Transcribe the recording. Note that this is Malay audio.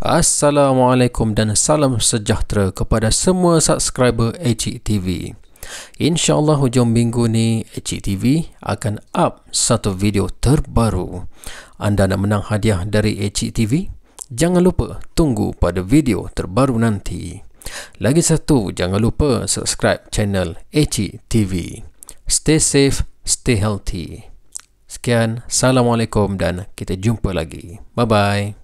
Assalamualaikum dan salam sejahtera kepada semua subscriber Ecik TV. InsyaAllah hujung minggu ni Ecik TV akan up satu video terbaru. Anda nak menang hadiah dari Ecik TV? Jangan lupa tunggu pada video terbaru nanti. Lagi satu, jangan lupa subscribe channel Ecik TV. Stay safe, stay healthy. Sekian, Assalamualaikum dan kita jumpa lagi. Bye-bye.